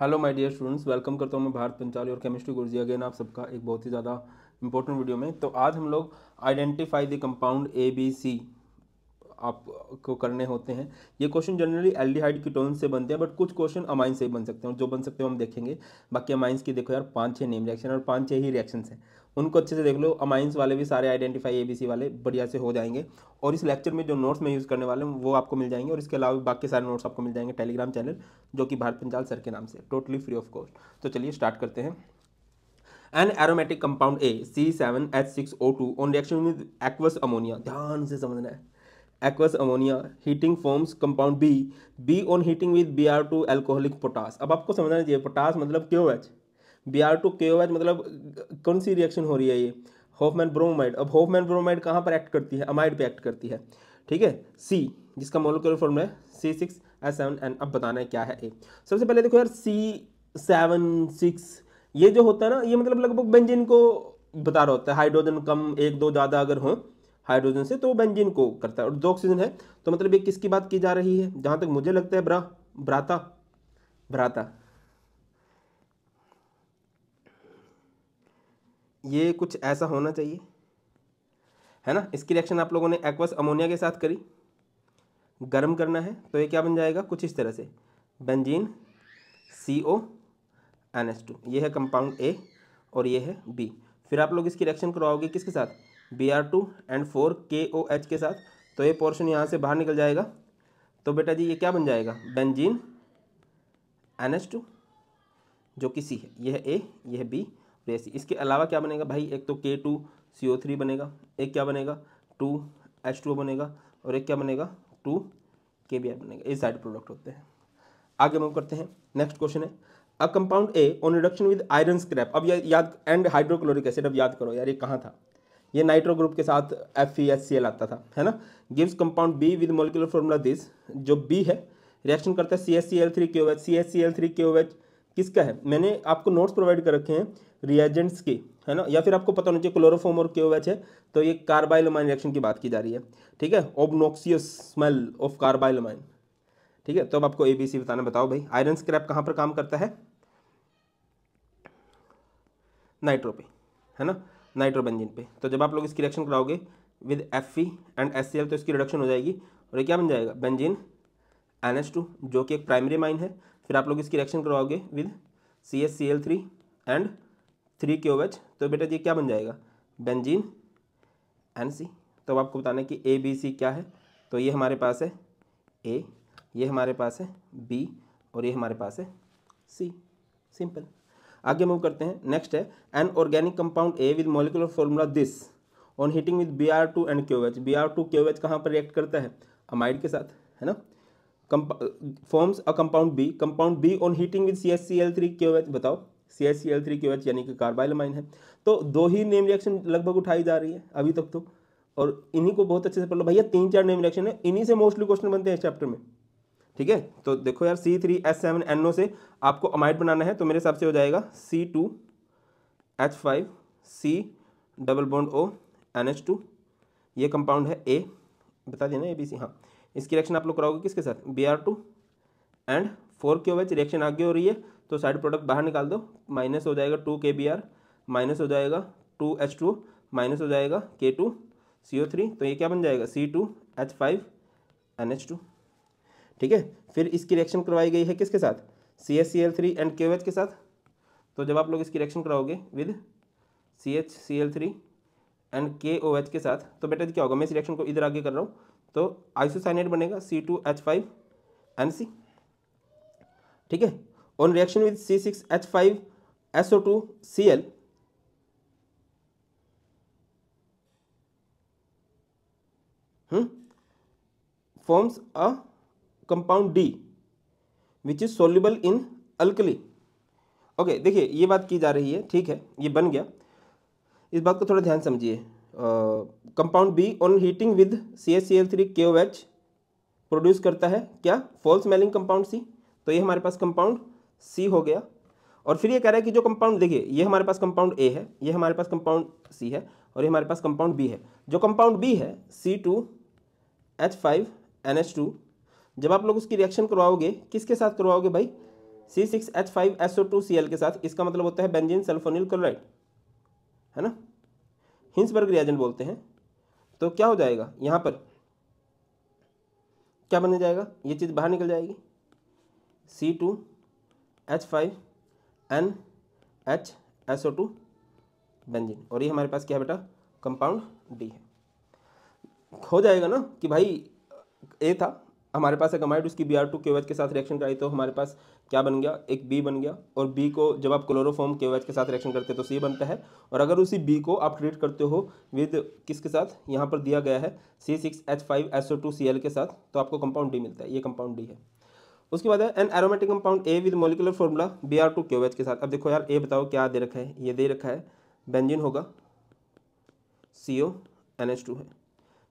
hello my dear students welcome करता हूँ मैं भारत पंचाली और केमिस्ट्री गुरुजी अगेन आप सबका एक बहुत ही ज़्यादा इंपॉर्टेंट वीडियो में तो आज हम लोग identify the compound A B C आपको करने होते हैं ये क्वेश्चन जनरली एल्डिहाइड कीटोन से बनते हैं बट कुछ क्वेश्चन अमाइंस से बन सकते हैं जो बन सकते हैं हम देखेंगे बाकी अमाइंस की देखो यार पाँच छः नेम रिएक्शन और पाँच छः ही रिएक्शन हैं उनको अच्छे से देख लो अमाइंस वाले भी सारे आइडेंटिफाई एबीसी वाले बढ़िया से हो जाएंगे और इस लेक्चर में जो नोट्स मैं यूज़ करने वाले हूँ वो आपको मिल जाएंगे और इसके अलावा बाकी सारे नोट्स आपको मिल जाएंगे टेलीग्राम चैनल जो कि भारत पंचाल सर के नाम से टोटली फ्री ऑफ कॉस्ट तो चलिए स्टार्ट करते हैं an aromatic compound A C seven H six O two on reaction with aqueous ammonia ध्यान से समझना है aqueous ammonia heating forms compound B B on heating with B R two alcoholic potash अब आपको समझना चाहिए पोटास मतलब क्यों H B R two K O H मतलब कौन सी रिएक्शन हो रही है ये होफमैन ब्रोमाइड अब होफमैन ब्रोमाइड कहाँ पर एक्ट करती है अमाइड पे एक्ट करती है ठीक है सी जिसका मोलिकुलर फॉर्म है C six S seven N अब बताना है क्या है ए सबसे पहले देखो यार सी सेवन सिक्स ये जो होता है ना ये मतलब लगभग बेंजिन को बता रहा होता है हाइड्रोजन कम एक दो ज़्यादा अगर हों हाइड्रोजन से तो बेंजिन को करता है और दो ऑक्सीजन है तो मतलब ये किसकी बात की जा रही है जहाँ तक मुझे लगता है ब्रा ब्राता ब्राता ये कुछ ऐसा होना चाहिए है ना इसकी रिएक्शन आप लोगों ने एक्वस अमोनिया के साथ करी गर्म करना है तो ये क्या बन जाएगा कुछ इस तरह से benzene C O N S two ये है कंपाउंड ए और ये है बी फिर आप लोग इसकी रिएक्शन करवाओगे किसके साथ B R two and four K O H के साथ तो ये पोर्शन यहाँ से बाहर निकल जाएगा तो बेटा जी ये क्या बन जाएगा बेंजीन एन एच टू जो कि सी है यह ए यह बी प्रेस इसके अलावा क्या बनेगा भाई एक तो के टू सी ओ थ्री बनेगा एक क्या बनेगा टू एच टू बनेगा और एक क्या बनेगा टू के बी आई बनेगा ये साइड प्रोडक्ट होते हैं आगे मूव करते हैं नेक्स्ट क्वेश्चन है a compound A on reduction with iron scrap अब ये याद एंड हाइड्रोक्लोरिक एसिड अब याद करो यार ये कहाँ था ये नाइट्रो ग्रुप के साथ F E S C L आता था है ना gives compound B with molecular formula this जो बी है रिएक्शन करता है C S C L three K O H C S C L three K O H किसका है मैंने आपको नोट्स प्रोवाइड कर रखे हैं रिएजेंट्स की है ना या फिर आपको पता होना चाहिए क्लोरोफॉम और क्यों वैच है तो ये कार्बाइलोमाइन रिएक्शन की बात की जा रही है ठीक है ओबनोक्सियस स्मेल ऑफ कार्बाइलोमाइन ठीक है तो अब आपको ए बी सी बताना बताओ भाई आयरन स्क्रैप कहाँ पर काम करता है नाइट्रो है ना नाइट्रोबेंजिन पे तो जब आप लोग इसकी रिएक्शन कराओगे विद एफ एंड एस तो इसकी रिडक्शन हो जाएगी और ये क्या बन जाएगा बेंजिन एन जो कि एक प्राइमरी माइन है फिर आप लोग इसकी रिएक्शन करवाओगे with C and three K O H तो बेटा ये क्या बन जाएगा बेंजीन एन सी तो अब आपको बताना है कि ए बी सी क्या है तो ये हमारे पास है ए ये हमारे पास है बी और ये हमारे पास है सी सिंपल आगे मूव करते हैं नेक्स्ट है an organic compound A with molecular formula this on heating with B R two and Q H B R two Q H कहाँ पर रिएक्ट करता है अमाइड के साथ है ना forms a compound B compound B on heating with C S C L three Q H बताओ C S C L three Q H यानी कि कार्बाइलमाइन है तो दो ही नेम रिएक्शन लगभग उठाई जा रही है अभी तक तो और इन्हीं को बहुत अच्छे से पढ़ लो भैया तीन चार नेम रिएक्शन है इन्हीं से मोस्टली क्वेश्चन बनते हैं इस चैप्टर में ठीक है तो देखो यार C three S seven N O से आपको अमाइड बनाना है तो मेरे हिसाब से हो जाएगा C two H five C double bond O N H two ये कंपाउंड है ए बता देना ए बी सी हाँ इसकी रिएक्शन आप लोग कराओगे किसके साथ B R two and four K H reaction आगे हो रही है तो साइड प्रोडक्ट बाहर निकाल दो माइनस हो जाएगा टू के बी आर माइनस हो जाएगा टू एच टू माइनस हो जाएगा के टू सी ओ थ्री तो ये क्या बन जाएगा C two H five N H two ठीक है फिर इसकी रिएक्शन करवाई गई है किसके साथ C H C L three and K O H के साथ तो जब आप लोग इसकी रिएक्शन कराओगे with C H C L three and K O H के साथ तो बेटा क्या होगा मैं इस रिएक्शन को इधर आगे कर रहा हूँ तो आइसोसाइनेट बनेगा C two H five N C ठीक है on reaction with C6H5SO2Cl hmm, forms a compound D which is soluble in alkali okay okay, देखिए ये बात की जा रही है ठीक है ये बन गया इस बात को थोड़ा ध्यान समझिए compound B on heating with C S C L three K O H produce करता है क्या फॉल्स मेलिंग कंपाउंड सी तो ये हमारे पास कंपाउंड सी हो गया और फिर ये कह रहा है कि जो कंपाउंड देखिए ये हमारे पास कंपाउंड ए है ये हमारे पास कंपाउंड सी है और ये हमारे पास कंपाउंड बी है जो कंपाउंड बी है C two H five N H two जब आप लोग उसकी रिएक्शन करवाओगे किसके साथ करवाओगे भाई C six H five S O two C L के साथ इसका मतलब होता है बेंजीन सल्फोनिल क्लोराइड है ना हिंसबर्ग रिएजेंट बोलते हैं तो क्या हो जाएगा यहाँ पर क्या बन जाएगा ये चीज़ बाहर निकल जाएगी C two H five N H S O two benzene और ये हमारे पास क्या है बेटा कंपाउंड डी है हो जाएगा ना कि भाई ए था हमारे पास एक अमाइड उसकी बी आर टू के के साथ रिएक्शन कराई तो हमारे पास क्या बन गया एक बी बन गया और बी को जब आप क्लोरोफॉर्म के के साथ रिएक्शन करते हो तो सी बनता है और अगर उसी बी को आप ट्रीट करते हो विद किसके साथ यहाँ पर दिया गया है C six H five S O two C L के साथ तो आपको कंपाउंड डी मिलता है ये कंपाउंड डी है उसके बाद है an aromatic compound A with molecular formula B R two Q H के साथ अब देखो यार ए बताओ क्या दे रखा है ये दे रखा है बेंजिन होगा C O N H two है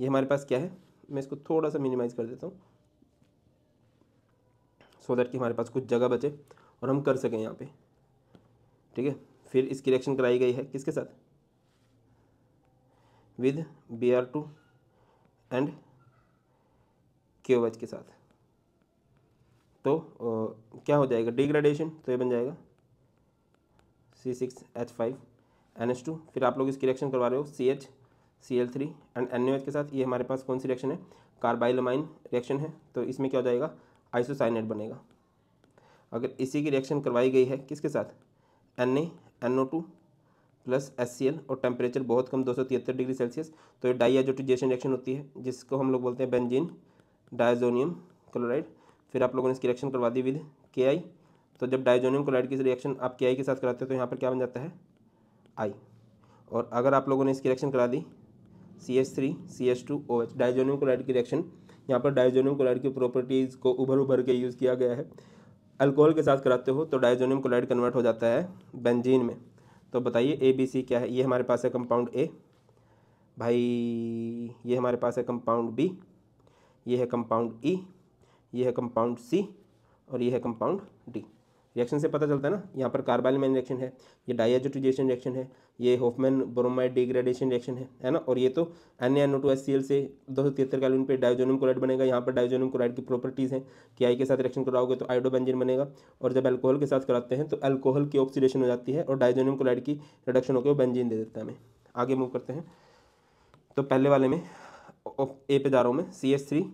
ये हमारे पास क्या है मैं इसको थोड़ा सा मिनिमाइज कर देता हूँ सो दैट कि हमारे पास कुछ जगह बचे और हम कर सकें यहाँ पे ठीक है फिर इसकी रिएक्शन कराई गई है किसके साथ with B R two and Q H के साथ तो आ, क्या हो जाएगा डिग्रेडेशन तो ये बन जाएगा C six H five N H two फिर आप लोग इसकी रिएक्शन करवा रहे हो C H C L three and N H के साथ ये हमारे पास कौन सी रिएक्शन है कार्बाइलमाइन रिएक्शन है तो इसमें क्या हो जाएगा आइसोसाइनेट बनेगा अगर इसी की रिएक्शन करवाई गई है किसके साथ N A N O two plus S C L और टेम्परेचर बहुत कम दो सौ तिहत्तर डिग्री सेल्सियस तो ये डाइजोटिजेशन रिएक्शन होती है जिसको हम लोग बोलते हैं बेंजीन डायजोनियम क्लोराइड फिर आप लोगों ने इसकी रिएक्शन करवा दी विद के आई तो जब डाइजोनियम क्लोराइड की रिएक्शन आप के आई के साथ कराते हो तो यहाँ पर क्या बन जाता है आई और अगर आप लोगों ने इसकी रिएक्शन करा दी C H three C H two O H diazonium chloride की रिएक्शन यहाँ पर डाइजोनियम क्लोराइड की प्रॉपर्टीज़ को उभर उभर के यूज़ किया गया है अल्कोहल के साथ कराते हो तो डाइजोनियम क्लोराइड कन्वर्ट हो जाता है बेंजीन में तो बताइए ए बी सी क्या है ये हमारे पास है कंपाउंड ए भाई ये हमारे पास है कंपाउंड बी ये है कंपाउंड ई e, ये है कंपाउंड सी और ये है कंपाउंड डी रिएक्शन से पता चलता है ना यहाँ पर कार्बाइल रिएक्शन है ये डाइजोटिजेशन रिएक्शन है ये होफमैन ब्रोमाइड डिग्रेडेशन रिएक्शन है है ना और ये तो N N O two S C L से दो सौ तिहत्तर कैलोन पर डायजोनियम क्लोराइड बनेगा यहाँ पर डायजोनियम क्लोराइड की प्रॉपर्टीज़ हैं कि आई के साथ रिएक्शन कराओगे तो आइडोबेंजिन बनेगा और जब एल्कोहल के साथ कराते हैं तो एल्कोहल की ऑक्सीडेशन हो जाती है और डायजोनियम क्लोराइड की रिडक्शन होकर बेंजीन दे देता है हमें आगे मूव करते हैं तो पहले वाले में ए पे जा रहा हूँ मैं C S three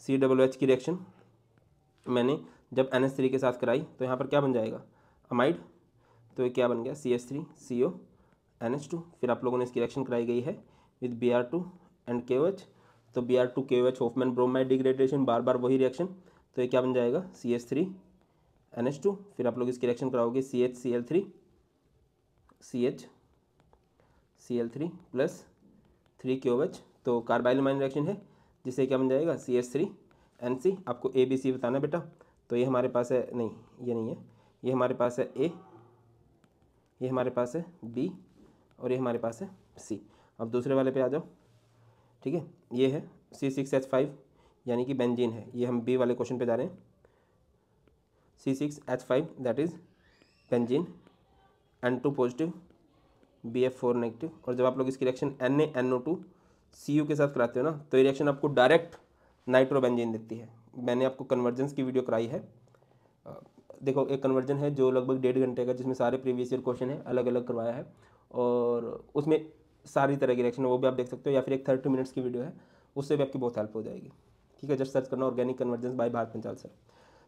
C W H की रिएक्शन मैंने जब एन एस थ्री के साथ कराई तो यहाँ पर क्या बन जाएगा अमाइड तो ये क्या बन गया C S three C O N H two फिर आप लोगों ने इसकी रिएक्शन कराई गई है with B R two and K O H तो B R two K O H Hofmann bromide degradation बार बार वही रिएक्शन तो ये क्या बन जाएगा C S three N H two फिर आप लोग इसकी रिएक्शन कराओगे C H C L three C H C L three plus three K O H तो कार्बाइल माइन रिएक्शन है जिससे क्या बन जाएगा C S three N C आपको ए बी सी बताना बेटा तो ये हमारे पास है नहीं ये नहीं है ये हमारे पास है ए ये हमारे पास है बी और ये हमारे पास है सी अब दूसरे वाले पे आ जाओ ठीक है ये है सी सिक्स एच फाइव यानी कि बेंजीन है ये हम बी वाले क्वेश्चन पे जा रहे हैं C six H five that is benzene N two positive B F four negative और जब आप लोग इसकी reaction N A N O two C के साथ कराते हो ना तो ये रिएक्शन आपको डायरेक्ट नाइट्रोबेंजीन देती है मैंने आपको कन्वर्जेंस की वीडियो कराई है देखो एक कन्वर्जन है जो लगभग डेढ़ घंटे का जिसमें सारे प्रीवियस ईयर क्वेश्चन है अलग अलग करवाया है और उसमें सारी तरह की रिएक्शन वो भी आप देख सकते हो या फिर एक थर्टी मिनट्स की वीडियो है उससे भी आपकी बहुत हेल्प हो जाएगी ठीक है जस्ट सर्च करना organic convergence by Bharat Panchal sir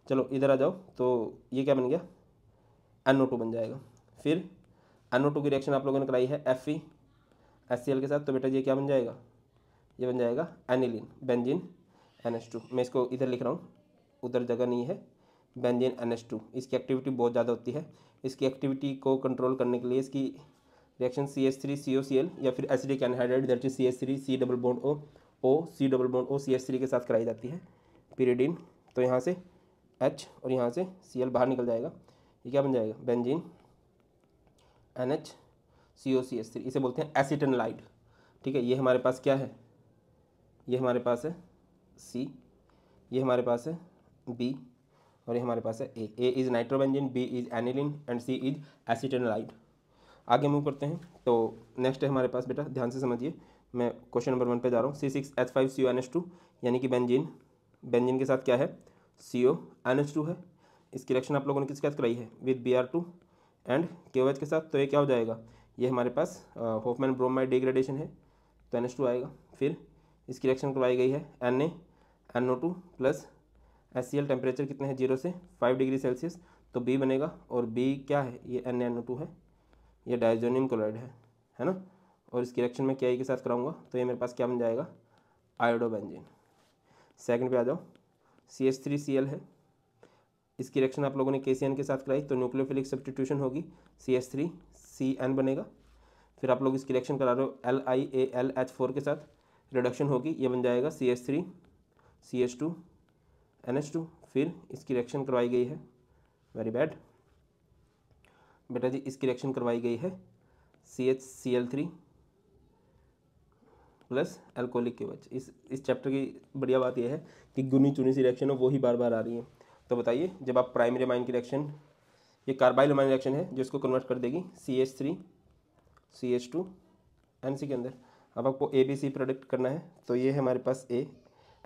चलो इधर आ जाओ तो ये क्या बन गया एन बन जाएगा फिर एन की रिएक्शन आप लोगों ने कराई है एफ ई एस के साथ तो बेटा ये क्या बन जाएगा ये बन जाएगा aniline benzene N H two मैं इसको इधर लिख रहा हूँ उधर जगह नहीं है बेंजिन एन एच टू इसकी एक्टिविटी बहुत ज़्यादा होती है इसकी एक्टिविटी को कंट्रोल करने के लिए इसकी reaction C S three C O C L या फिर acidic anhydride that C S three C double bond O O C double bond O C S three के साथ कराई जाती है पीरियडिन तो यहाँ से एच और यहाँ से सी एल बाहर निकल जाएगा ये क्या बन जाएगा benzene N H C O C S three इसे बोलते हैं एसिटन लाइट ठीक है ये हमारे पास क्या है ये हमारे पास है सी ये हमारे पास है बी और ये हमारे पास है A A is nitrobenzene B is aniline and C is acetanilide आगे मूव करते हैं तो नेक्स्ट है हमारे पास बेटा ध्यान से समझिए मैं क्वेश्चन नंबर वन पे जा रहा हूँ C six H five C O N H two यानी कि बेंजिन बेंजिन के साथ क्या है C O N H two है इसकी रिएक्शन आप लोगों ने किसके साथ कराई है with B R two and K O H के साथ तो ये क्या हो जाएगा ये हमारे पास होफमैन ब्रोमाइड डिग्रेडेशन है तो एन एच टू आएगा फिर इसकी रिएक्शन करवाई गई है N A N O two plus S C L temperature कितने हैं जीरो से फाइव डिग्री सेल्सियस तो बी बनेगा और बी क्या है ये एन एन ओ टू है ये डाइजोनियम क्लोराइड है है ना और इसकी रिएक्शन में क्या के साथ कराऊंगा तो ये मेरे पास क्या बन जाएगा आयोडोबेंजीन सेकेंड पे आ जाओ C H three C L है इसकी रिएक्शन आप लोगों ने के सी एन के साथ कराई तो न्यूक्लियोफिलिक सब्सटीट्यूशन होगी C H three C N बनेगा फिर आप लोग इसकी रिएक्शन करा रहे हो L I A L H four के साथ रिडक्शन होगी ये बन जाएगा C H three C H two N H two फिर इसकी रिएक्शन करवाई गई है वेरी बैड बेटा जी इसकी रिएक्शन करवाई गई है C H C L three plus alcoholic के बच्चे इस इस चैप्टर की बढ़िया बात यह है कि गुनी चुनी सी रिएक्शन है वो ही बार बार आ रही है तो बताइए जब आप प्राइमरी अमाइन की रिएक्शन ये कार्बाइल अमाइन रिएक्शन है जो इसको कन्वर्ट कर देगी C H three C H two N C के अंदर अब आपको ए बी सी प्रोडक्ट करना है तो ये है हमारे पास ए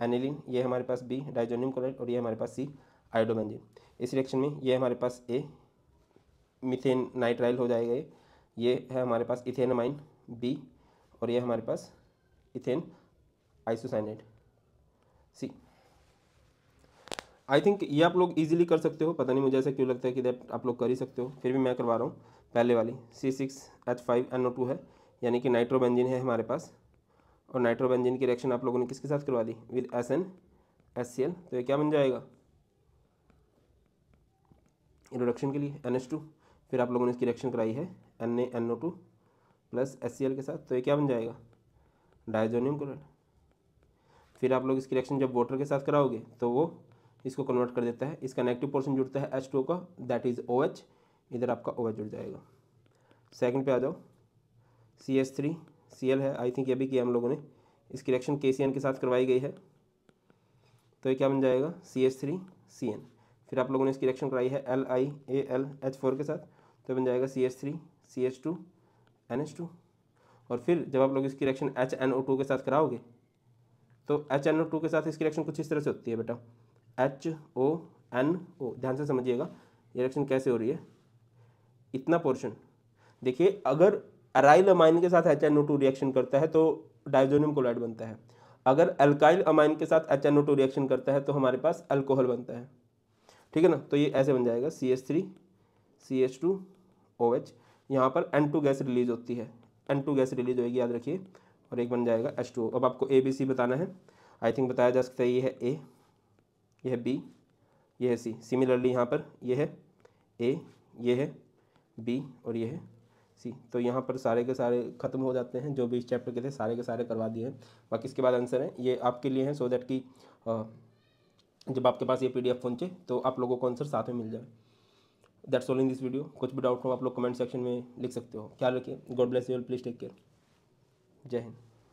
एनिलिन ये हमारे पास बी डाइजोनियम क्लोराइड और ये हमारे पास सी आइडोमेंजिन इस रिएक्शन में ये हमारे पास ए मिथेन नाइट्राइल हो जाएगा ये ये है हमारे पास इथेनमाइन बी और ये हमारे पास ethane isocyanate C I think ये आप लोग इजीली कर सकते हो पता नहीं मुझे ऐसा क्यों लगता है कि दैट आप लोग कर ही सकते हो फिर भी मैं करवा रहा हूँ पहले वाली C six H five N O two है यानी कि नाइट्रोबेंजिन है हमारे पास और नाइट्रोबेंजिन की रिएक्शन आप लोगों ने किसके साथ करवा दी with S N S C L तो ये क्या बन जाएगा इंट्रोडक्शन के लिए एन एस टू फिर आप लोगों ने इसकी रिएक्शन कराई है N A N O two plus S C L के साथ तो ये क्या बन जाएगा डायजोनियम क्लोराइड फिर आप लोग इसकी रिएक्शन जब वाटर के साथ कराओगे तो वो इसको कन्वर्ट कर देता है इसका नेगेटिव पोर्शन जुड़ता है एच टू का दैट इज़ ओ एच इधर आपका ओ एच जुड़ जाएगा सेकंड पे आ जाओ C S three C L है आई थिंक ये भी किया हम लोगों ने इसकी रिएक्शन के सी एन के साथ करवाई गई है तो ये क्या बन जाएगा C S three C N फिर आप लोगों ने इसकी रिएक्शन कराई है L I A L H four के साथ तो बन जाएगा C S three C H two N H two और फिर जब आप लोग इसकी reaction H N O two के साथ कराओगे तो एच एन ओ टू के साथ इसकी रिएक्शन कुछ इस तरह से होती है बेटा एच ओ एन ओ ध्यान से समझिएगा ये रिएक्शन कैसे हो रही है इतना पोर्शन देखिए अगर अराइल अमाइन के साथ H N O two reaction करता है तो डाइजोनियम क्लोराइड बनता है अगर अल्काइल अमाइन के साथ H N O two reaction करता है तो हमारे पास अल्कोहल बनता है ठीक है ना तो ये ऐसे बन जाएगा C H three C H two O H यहाँ पर एन टू गैस रिलीज होती है एन टू गैस रिलीज होगी याद रखिए और एक बन जाएगा एच टू अब आपको ए बी सी बताना है आई थिंक बताया जा सकता है ये है ए ये है बी ये है सी सिमिलरली यहाँ पर ये है ए ये है बी और ये है सी तो यहाँ पर सारे के सारे खत्म हो जाते हैं जो भी इस चैप्टर के थे सारे के सारे करवा दिए हैं बाकी इसके बाद आंसर है ये आपके लिए हैं सो दैट कि जब आपके पास ये पी डी एफ तो आप लोगों को आंसर साथ में मिल जाए that's all in this video कुछ भी डाउट हो आप लोग कमेंट सेक्शन में लिख सकते हो ख्याल रखिए God bless you please take care जय हिंद